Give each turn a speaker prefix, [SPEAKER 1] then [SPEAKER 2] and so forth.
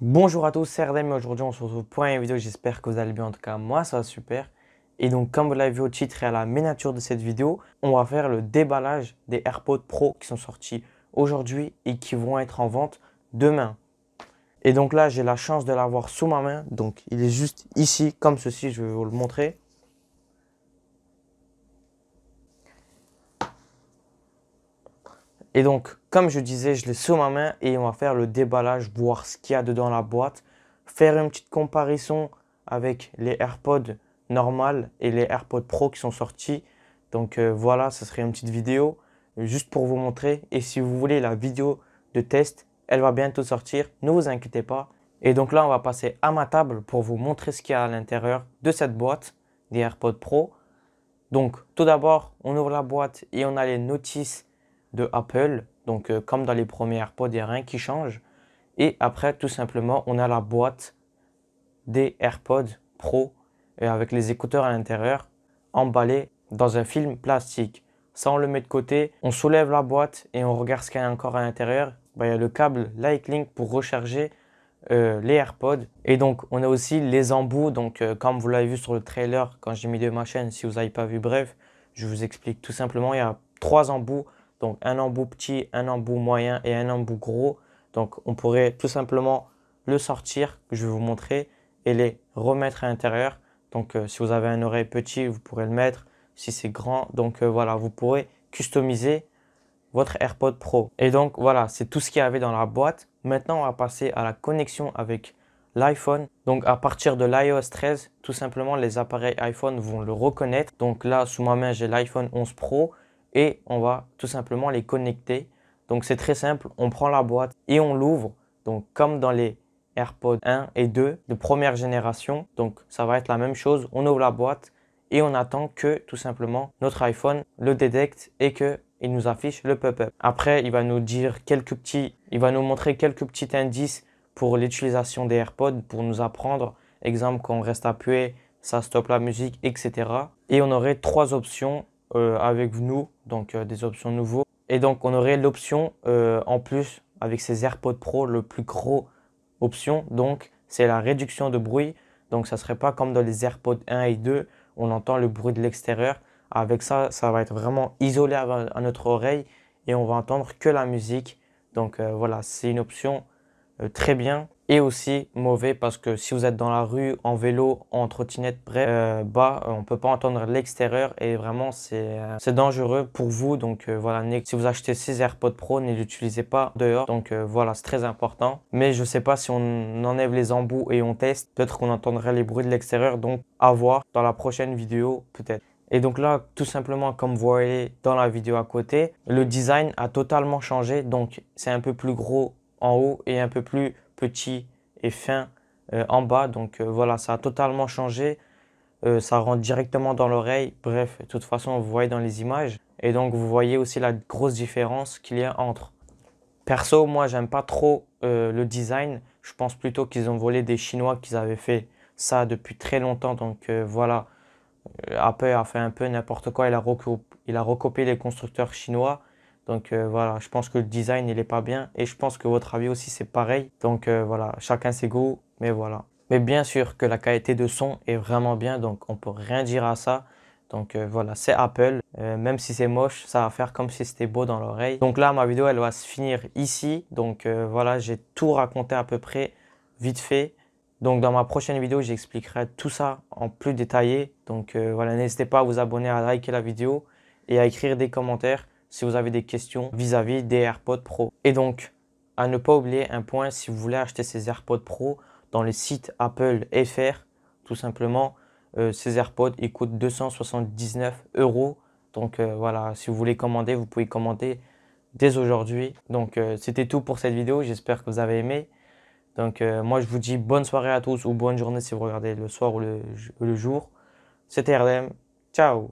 [SPEAKER 1] Bonjour à tous, c'est RDM aujourd'hui on se retrouve pour une vidéo, j'espère que vous allez bien, en tout cas moi ça va super. Et donc comme vous l'avez vu au titre et à la miniature de cette vidéo, on va faire le déballage des AirPods Pro qui sont sortis aujourd'hui et qui vont être en vente demain. Et donc là j'ai la chance de l'avoir sous ma main, donc il est juste ici comme ceci, je vais vous le montrer. Et donc comme je disais, je les sous ma main et on va faire le déballage, voir ce qu'il y a dedans la boîte. Faire une petite comparaison avec les AirPods normales et les AirPods Pro qui sont sortis. Donc euh, voilà, ce serait une petite vidéo juste pour vous montrer. Et si vous voulez la vidéo de test, elle va bientôt sortir, ne vous inquiétez pas. Et donc là, on va passer à ma table pour vous montrer ce qu'il y a à l'intérieur de cette boîte des AirPods Pro. Donc tout d'abord, on ouvre la boîte et on a les notices de Apple donc euh, comme dans les premiers AirPods, il n'y a rien qui change. Et après, tout simplement, on a la boîte des AirPods Pro euh, avec les écouteurs à l'intérieur emballés dans un film plastique. Ça, on le met de côté, on soulève la boîte et on regarde ce qu'il y a encore à l'intérieur. Ben, il y a le câble Lightlink pour recharger euh, les AirPods. Et donc, on a aussi les embouts. Donc, comme vous l'avez vu sur le trailer, quand j'ai mis de ma chaîne, si vous n'avez pas vu, bref, je vous explique tout simplement. Il y a trois embouts donc un embout petit, un embout moyen et un embout gros. Donc on pourrait tout simplement le sortir, que je vais vous montrer, et les remettre à l'intérieur. Donc euh, si vous avez un oreille petit, vous pourrez le mettre. Si c'est grand, donc euh, voilà, vous pourrez customiser votre AirPod Pro. Et donc voilà, c'est tout ce qu'il y avait dans la boîte. Maintenant, on va passer à la connexion avec l'iPhone. Donc à partir de l'iOS 13, tout simplement, les appareils iPhone vont le reconnaître. Donc là, sous ma main, j'ai l'iPhone 11 Pro et on va tout simplement les connecter. Donc c'est très simple, on prend la boîte et on l'ouvre. Donc comme dans les AirPods 1 et 2 de première génération, donc ça va être la même chose, on ouvre la boîte et on attend que tout simplement notre iPhone le détecte et que il nous affiche le pop-up. Après, il va nous dire quelques petits, il va nous montrer quelques petits indices pour l'utilisation des AirPods pour nous apprendre, exemple quand on reste appuyé, ça stoppe la musique, etc. Et on aurait trois options euh, avec nous, donc euh, des options nouveaux. Et donc on aurait l'option euh, en plus avec ces AirPods Pro, le plus gros option, donc c'est la réduction de bruit. Donc ça serait pas comme dans les AirPods 1 et 2, on entend le bruit de l'extérieur. Avec ça, ça va être vraiment isolé à, notre oreille et on va entendre que la musique. Donc voilà, c'est une option euh, très bien et aussi mauvais parce que si vous êtes dans la rue, en vélo, en trottinette, près euh, bas, euh, on peut pas entendre l'extérieur et vraiment c'est dangereux pour vous. Donc voilà, si vous achetez ces AirPods Pro, ne l'utilisez pas dehors. Donc voilà, c'est très important. Mais je sais pas si on enlève les embouts et on teste, peut-être qu'on entendrait les bruits de l'extérieur. Donc à voir dans la prochaine vidéo peut-être. Et donc là, tout simplement, comme vous voyez dans la vidéo à côté, le design a totalement changé. Donc c'est un peu plus gros en haut et un peu plus petit et fin euh, en bas. Donc euh, voilà, ça a totalement changé. Euh, ça rentre directement dans l'oreille. Bref, de toute façon, vous voyez dans les images. Et donc, vous voyez aussi la grosse différence qu'il y a entre. Perso, moi, j'aime pas trop le design. Je pense plutôt qu'ils ont volé des Chinois qu'ils avaient fait ça depuis très longtemps. Donc voilà, Apple a fait un peu n'importe quoi. Il a, il a recopié les constructeurs chinois. Donc euh, voilà, je pense que le design, il est pas bien. Et je pense que votre avis aussi, c'est pareil. Donc euh, voilà, chacun ses goûts, mais voilà. Mais bien sûr que la qualité de son est vraiment bien, donc on peut rien dire à ça. Donc euh, voilà, c'est Apple. même si c'est moche, ça va faire comme si c'était beau dans l'oreille. Donc là, ma vidéo, elle va se finir ici. Donc voilà, j'ai tout raconté à peu près, vite fait. Donc dans ma prochaine vidéo, j'expliquerai tout ça en plus détaillé. Donc voilà, n'hésitez pas à vous abonner, à liker la vidéo et à écrire des commentaires si vous avez des questions vis-à-vis des AirPods Pro. Et donc, à ne pas oublier un point, si vous voulez acheter ces AirPods Pro dans les sites Apple FR, tout simplement, euh, ces AirPods, ils coûtent 279 euros. Donc euh, voilà, si vous voulez commander, vous pouvez commander dès aujourd'hui. Donc euh, c'était tout pour cette vidéo, j'espère que vous avez aimé. Donc moi je vous dis bonne soirée à tous ou bonne journée si vous regardez le soir ou le, le jour. C'était RDM, ciao